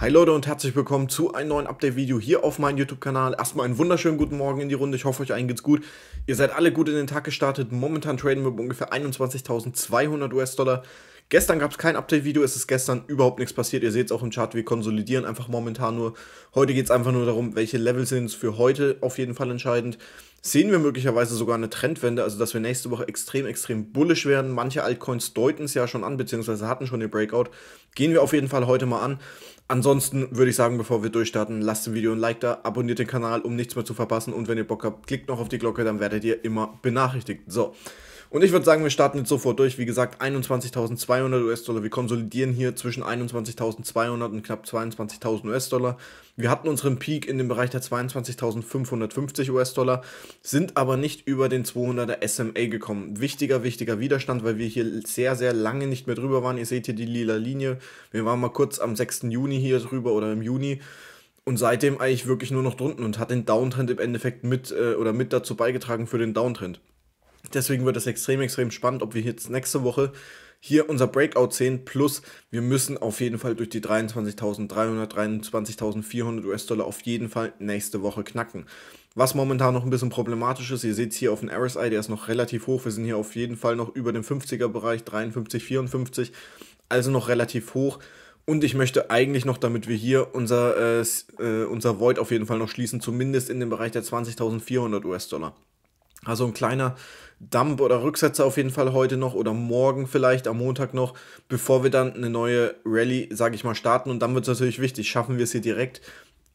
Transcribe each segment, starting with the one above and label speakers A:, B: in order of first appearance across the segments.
A: Hi Leute und herzlich willkommen zu einem neuen Update-Video hier auf meinem YouTube-Kanal. Erstmal einen wunderschönen guten Morgen in die Runde. Ich hoffe, euch allen geht's gut. Ihr seid alle gut in den Tag gestartet. Momentan traden wir ungefähr 21.200 US-Dollar. Gestern gab es kein Update-Video, es ist gestern überhaupt nichts passiert. Ihr seht es auch im Chart, wir konsolidieren einfach momentan nur. Heute geht es einfach nur darum, welche Level sind für heute auf jeden Fall entscheidend. Sehen wir möglicherweise sogar eine Trendwende, also dass wir nächste Woche extrem, extrem bullisch werden. Manche Altcoins deuten es ja schon an, beziehungsweise hatten schon ihr Breakout. Gehen wir auf jeden Fall heute mal an. Ansonsten würde ich sagen, bevor wir durchstarten, lasst dem Video ein Like da, abonniert den Kanal, um nichts mehr zu verpassen und wenn ihr Bock habt, klickt noch auf die Glocke, dann werdet ihr immer benachrichtigt. So, und ich würde sagen, wir starten jetzt sofort durch. Wie gesagt, 21.200 US-Dollar. Wir konsolidieren hier zwischen 21.200 und knapp 22.000 US-Dollar. Wir hatten unseren Peak in dem Bereich der 22.550 US-Dollar, sind aber nicht über den 200er SMA gekommen. Wichtiger, wichtiger Widerstand, weil wir hier sehr, sehr lange nicht mehr drüber waren. Ihr seht hier die lila Linie. Wir waren mal kurz am 6. Juni hier drüber oder im Juni und seitdem eigentlich wirklich nur noch drunten und hat den Downtrend im Endeffekt mit äh, oder mit dazu beigetragen für den Downtrend. Deswegen wird es extrem, extrem spannend, ob wir jetzt nächste Woche hier unser Breakout sehen. Plus, wir müssen auf jeden Fall durch die 23.300, 23.400 US-Dollar auf jeden Fall nächste Woche knacken. Was momentan noch ein bisschen problematisch ist, ihr seht es hier auf dem RSI, der ist noch relativ hoch. Wir sind hier auf jeden Fall noch über dem 50er-Bereich, 53, 54, also noch relativ hoch. Und ich möchte eigentlich noch, damit wir hier unser, äh, äh unser Void auf jeden Fall noch schließen, zumindest in den Bereich der 20.400 US-Dollar. Also ein kleiner Dump oder Rücksetzer auf jeden Fall heute noch oder morgen vielleicht, am Montag noch, bevor wir dann eine neue Rallye, sage ich mal, starten. Und dann wird es natürlich wichtig, schaffen wir es hier direkt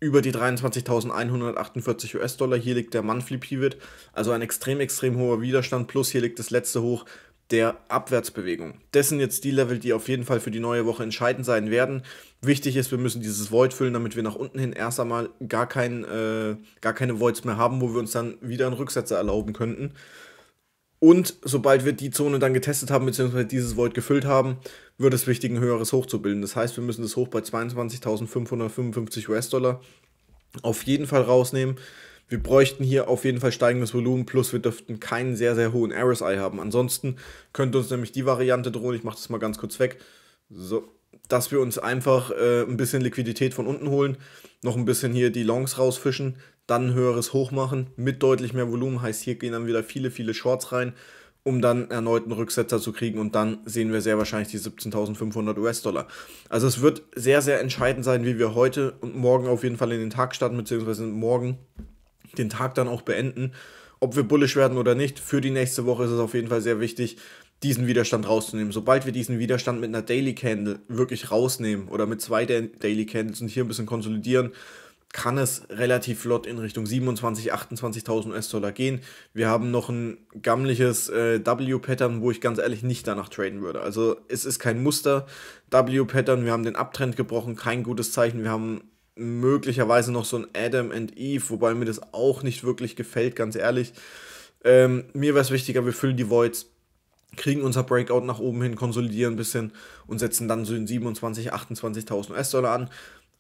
A: über die 23.148 US-Dollar. Hier liegt der Monthly Pivot, also ein extrem, extrem hoher Widerstand. Plus hier liegt das letzte Hoch der Abwärtsbewegung. Das sind jetzt die Level, die auf jeden Fall für die neue Woche entscheidend sein werden. Wichtig ist, wir müssen dieses Void füllen, damit wir nach unten hin erst einmal gar, kein, äh, gar keine Voids mehr haben, wo wir uns dann wieder einen Rücksetzer erlauben könnten. Und sobald wir die Zone dann getestet haben, beziehungsweise dieses Void gefüllt haben, wird es wichtig, ein höheres Hoch zu bilden. Das heißt, wir müssen das Hoch bei 22.555 US-Dollar auf jeden Fall rausnehmen. Wir bräuchten hier auf jeden Fall steigendes Volumen, plus wir dürften keinen sehr, sehr hohen RSI haben. Ansonsten könnte uns nämlich die Variante drohen, ich mache das mal ganz kurz weg, so, dass wir uns einfach äh, ein bisschen Liquidität von unten holen, noch ein bisschen hier die Longs rausfischen, dann ein höheres Hoch machen mit deutlich mehr Volumen. Heißt, hier gehen dann wieder viele, viele Shorts rein, um dann erneut einen Rücksetzer zu kriegen und dann sehen wir sehr wahrscheinlich die 17.500 US-Dollar. Also es wird sehr, sehr entscheidend sein, wie wir heute und morgen auf jeden Fall in den Tag starten, beziehungsweise morgen den Tag dann auch beenden. Ob wir bullisch werden oder nicht, für die nächste Woche ist es auf jeden Fall sehr wichtig, diesen Widerstand rauszunehmen. Sobald wir diesen Widerstand mit einer Daily Candle wirklich rausnehmen oder mit zwei Daily Candles und hier ein bisschen konsolidieren, kann es relativ flott in Richtung 27.000, 28.000 US-Dollar gehen. Wir haben noch ein gammliches äh, W-Pattern, wo ich ganz ehrlich nicht danach traden würde. Also es ist kein Muster W-Pattern, wir haben den Abtrend gebrochen, kein gutes Zeichen, wir haben möglicherweise noch so ein Adam and Eve, wobei mir das auch nicht wirklich gefällt, ganz ehrlich. Ähm, mir wäre es wichtiger, wir füllen die Voids, kriegen unser Breakout nach oben hin, konsolidieren ein bisschen und setzen dann so den 27.000, 28.000 US-Dollar an.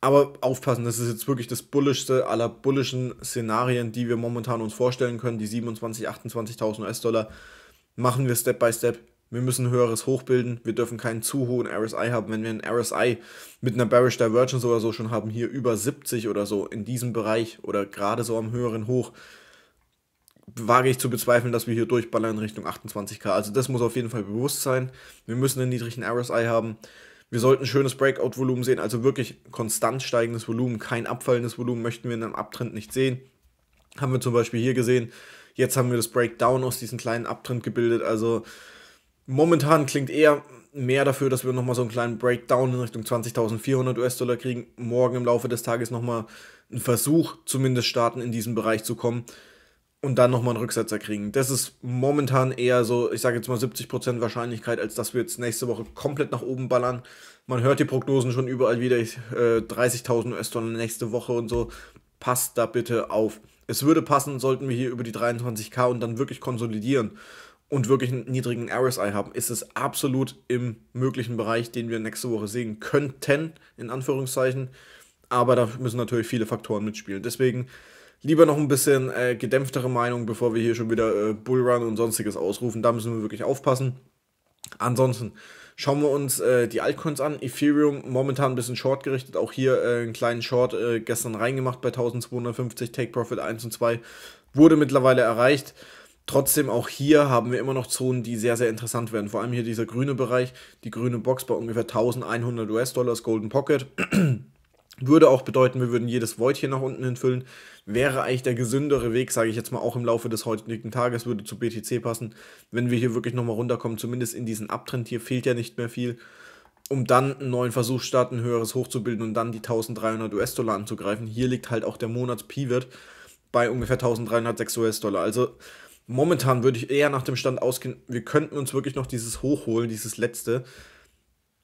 A: Aber aufpassen, das ist jetzt wirklich das bullischste aller bullischen Szenarien, die wir momentan uns vorstellen können. Die 27.000, 28.000 US-Dollar machen wir Step by Step wir müssen ein höheres Hoch bilden, wir dürfen keinen zu hohen RSI haben. Wenn wir einen RSI mit einer Bearish Divergence oder so schon haben, hier über 70 oder so in diesem Bereich oder gerade so am höheren Hoch, wage ich zu bezweifeln, dass wir hier durchballern in Richtung 28k. Also das muss auf jeden Fall bewusst sein. Wir müssen einen niedrigen RSI haben. Wir sollten ein schönes Breakout-Volumen sehen, also wirklich konstant steigendes Volumen, kein abfallendes Volumen möchten wir in einem Abtrend nicht sehen. Haben wir zum Beispiel hier gesehen. Jetzt haben wir das Breakdown aus diesem kleinen Abtrend gebildet. Also Momentan klingt eher mehr dafür, dass wir nochmal so einen kleinen Breakdown in Richtung 20.400 US-Dollar kriegen. Morgen im Laufe des Tages nochmal einen Versuch, zumindest starten in diesen Bereich zu kommen und dann nochmal einen Rücksetzer kriegen. Das ist momentan eher so, ich sage jetzt mal 70% Wahrscheinlichkeit, als dass wir jetzt nächste Woche komplett nach oben ballern. Man hört die Prognosen schon überall wieder, äh, 30.000 US-Dollar nächste Woche und so. Passt da bitte auf. Es würde passen, sollten wir hier über die 23k und dann wirklich konsolidieren und wirklich einen niedrigen RSI haben, ist es absolut im möglichen Bereich, den wir nächste Woche sehen könnten, in Anführungszeichen. Aber da müssen natürlich viele Faktoren mitspielen. Deswegen lieber noch ein bisschen äh, gedämpftere Meinung, bevor wir hier schon wieder äh, Bullrun und sonstiges ausrufen. Da müssen wir wirklich aufpassen. Ansonsten schauen wir uns äh, die Altcoins an. Ethereum momentan ein bisschen short gerichtet. Auch hier äh, einen kleinen Short äh, gestern reingemacht bei 1250, Take Profit 1 und 2 wurde mittlerweile erreicht. Trotzdem auch hier haben wir immer noch Zonen, die sehr, sehr interessant werden. Vor allem hier dieser grüne Bereich, die grüne Box bei ungefähr 1100 us dollars Golden Pocket. Würde auch bedeuten, wir würden jedes Void hier nach unten hinfüllen. Wäre eigentlich der gesündere Weg, sage ich jetzt mal auch im Laufe des heutigen Tages, würde zu BTC passen, wenn wir hier wirklich nochmal runterkommen, zumindest in diesen Abtrend hier fehlt ja nicht mehr viel, um dann einen neuen Versuch starten, ein höheres hochzubilden und dann die 1300 US-Dollar anzugreifen. Hier liegt halt auch der Monats-Pivot bei ungefähr 1306 US-Dollar. Also momentan würde ich eher nach dem Stand ausgehen, wir könnten uns wirklich noch dieses hochholen, dieses letzte.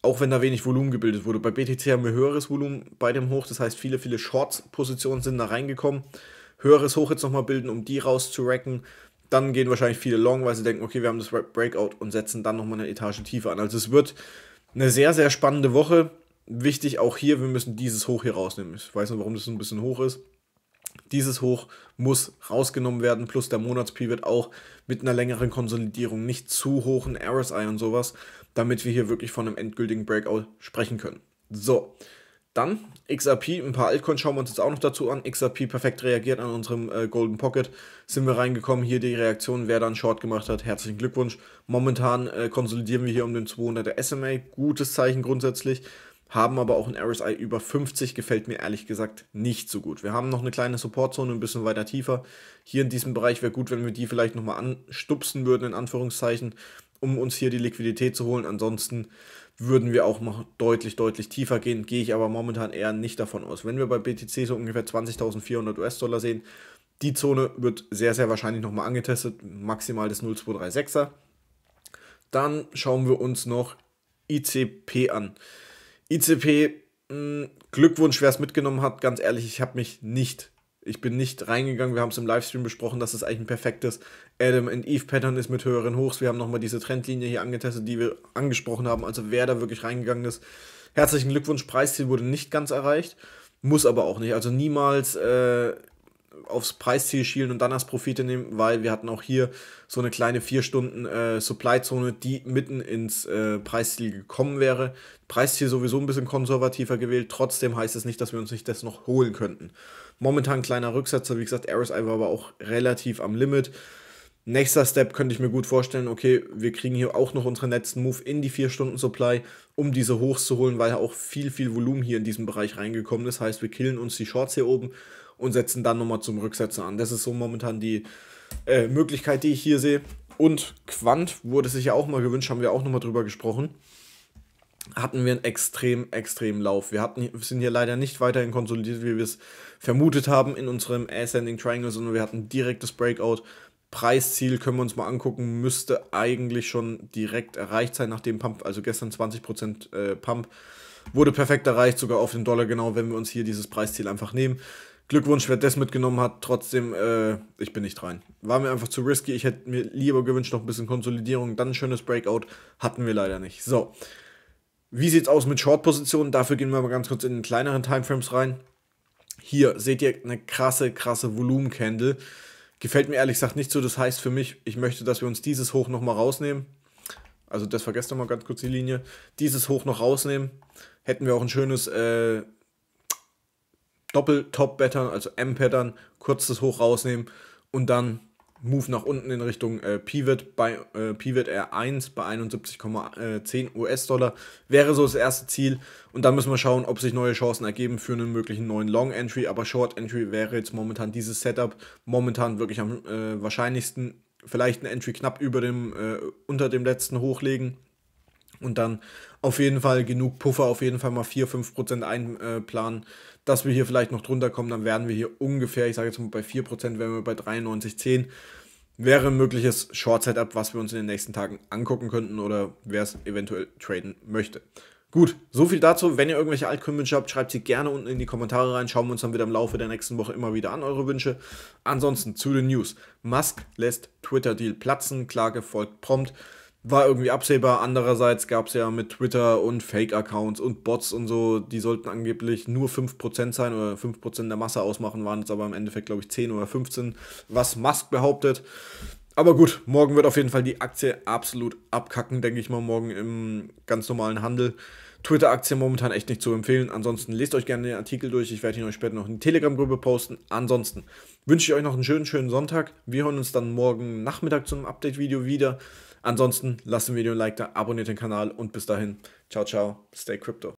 A: Auch wenn da wenig Volumen gebildet wurde. Bei BTC haben wir höheres Volumen bei dem Hoch, das heißt, viele, viele Short-Positionen sind da reingekommen. Höheres Hoch jetzt nochmal bilden, um die rauszuracken. Dann gehen wahrscheinlich viele Long, weil sie denken, okay, wir haben das Breakout und setzen dann nochmal eine Etage tiefer an. Also es wird eine sehr, sehr spannende Woche. Wichtig auch hier, wir müssen dieses Hoch hier rausnehmen. Ich weiß nicht, warum das so ein bisschen hoch ist. Dieses Hoch muss rausgenommen werden, plus der Monatspivot auch mit einer längeren Konsolidierung, nicht zu hohen RSI und sowas, damit wir hier wirklich von einem endgültigen Breakout sprechen können. So, dann XRP, ein paar Altcoins schauen wir uns jetzt auch noch dazu an. XRP perfekt reagiert an unserem äh, Golden Pocket. Sind wir reingekommen, hier die Reaktion, wer dann Short gemacht hat, herzlichen Glückwunsch. Momentan äh, konsolidieren wir hier um den 200er SMA, gutes Zeichen grundsätzlich haben aber auch ein RSI über 50, gefällt mir ehrlich gesagt nicht so gut. Wir haben noch eine kleine Supportzone, ein bisschen weiter tiefer. Hier in diesem Bereich wäre gut, wenn wir die vielleicht nochmal anstupsen würden, in Anführungszeichen, um uns hier die Liquidität zu holen. Ansonsten würden wir auch noch deutlich, deutlich tiefer gehen, gehe ich aber momentan eher nicht davon aus. Wenn wir bei BTC so ungefähr 20.400 US-Dollar sehen, die Zone wird sehr, sehr wahrscheinlich nochmal angetestet, maximal des 0236er. Dann schauen wir uns noch ICP an. ICP, mh, hm, Glückwunsch, wer es mitgenommen hat. Ganz ehrlich, ich habe mich nicht ich bin nicht reingegangen, wir haben es im Livestream besprochen, dass es eigentlich ein perfektes Adam and Eve Pattern ist mit höheren Hochs. Wir haben nochmal diese Trendlinie hier angetestet, die wir angesprochen haben, also wer da wirklich reingegangen ist. Herzlichen Glückwunsch, Preisziel wurde nicht ganz erreicht, muss aber auch nicht. Also niemals äh, aufs Preisziel schielen und dann erst Profite nehmen, weil wir hatten auch hier so eine kleine 4 Stunden äh, Supply-Zone, die mitten ins äh, Preisziel gekommen wäre. Preisziel sowieso ein bisschen konservativer gewählt, trotzdem heißt es nicht, dass wir uns nicht das noch holen könnten. Momentan kleiner Rücksetzer, wie gesagt, RSI war aber auch relativ am Limit. Nächster Step könnte ich mir gut vorstellen, okay, wir kriegen hier auch noch unseren letzten Move in die 4-Stunden-Supply, um diese Hochs zu holen, weil auch viel, viel Volumen hier in diesem Bereich reingekommen ist. Das Heißt, wir killen uns die Shorts hier oben und setzen dann nochmal zum Rücksetzen an. Das ist so momentan die äh, Möglichkeit, die ich hier sehe. Und Quant wurde sich ja auch mal gewünscht, haben wir auch nochmal drüber gesprochen. Hatten wir einen extrem, extrem Lauf. Wir hatten, sind hier leider nicht weiterhin konsolidiert, wie wir es vermutet haben in unserem Ascending Triangle, sondern wir hatten direktes Breakout. Preisziel können wir uns mal angucken, müsste eigentlich schon direkt erreicht sein nach dem Pump, also gestern 20% äh, Pump, wurde perfekt erreicht, sogar auf den Dollar genau, wenn wir uns hier dieses Preisziel einfach nehmen. Glückwunsch, wer das mitgenommen hat. Trotzdem, äh, ich bin nicht rein. War mir einfach zu risky. Ich hätte mir lieber gewünscht, noch ein bisschen Konsolidierung, dann ein schönes Breakout. Hatten wir leider nicht. So. Wie sieht es aus mit Short-Positionen? Dafür gehen wir mal ganz kurz in den kleineren Timeframes rein. Hier seht ihr eine krasse, krasse Volumen-Candle. Gefällt mir ehrlich gesagt nicht so. Das heißt für mich, ich möchte, dass wir uns dieses Hoch nochmal rausnehmen. Also das vergesst nochmal ganz kurz die Linie. Dieses Hoch noch rausnehmen. Hätten wir auch ein schönes äh, Doppel-Top-Pattern, also M-Pattern, kurzes Hoch rausnehmen und dann Move nach unten in Richtung äh, Pivot bei äh, Pivot R1 bei 71,10 US-Dollar wäre so das erste Ziel und dann müssen wir schauen, ob sich neue Chancen ergeben für einen möglichen neuen Long Entry, aber Short Entry wäre jetzt momentan dieses Setup momentan wirklich am äh, wahrscheinlichsten, vielleicht ein Entry knapp über dem äh, unter dem letzten hochlegen und dann auf jeden Fall genug Puffer, auf jeden Fall mal 4, 5% einplanen, dass wir hier vielleicht noch drunter kommen. Dann werden wir hier ungefähr, ich sage jetzt mal bei 4%, wären wir bei 93,10. Wäre ein mögliches Short-Setup, was wir uns in den nächsten Tagen angucken könnten oder wer es eventuell traden möchte. Gut, so viel dazu. Wenn ihr irgendwelche Altkündwünsche habt, schreibt sie gerne unten in die Kommentare rein. Schauen wir uns dann wieder im Laufe der nächsten Woche immer wieder an eure Wünsche. Ansonsten zu den News. Musk lässt Twitter-Deal platzen, Klage folgt prompt war irgendwie absehbar. Andererseits gab es ja mit Twitter und Fake-Accounts und Bots und so, die sollten angeblich nur 5% sein oder 5% der Masse ausmachen, waren jetzt aber im Endeffekt, glaube ich, 10 oder 15, was Musk behauptet. Aber gut, morgen wird auf jeden Fall die Aktie absolut abkacken, denke ich mal, morgen im ganz normalen Handel. Twitter-Aktie momentan echt nicht zu empfehlen. Ansonsten lest euch gerne den Artikel durch. Ich werde ihn euch später noch in die Telegram-Gruppe posten. Ansonsten wünsche ich euch noch einen schönen, schönen Sonntag. Wir hören uns dann morgen Nachmittag zum Update-Video wieder. Ansonsten lasst ein Video ein Like da, abonniert den Kanal und bis dahin, ciao, ciao, stay crypto.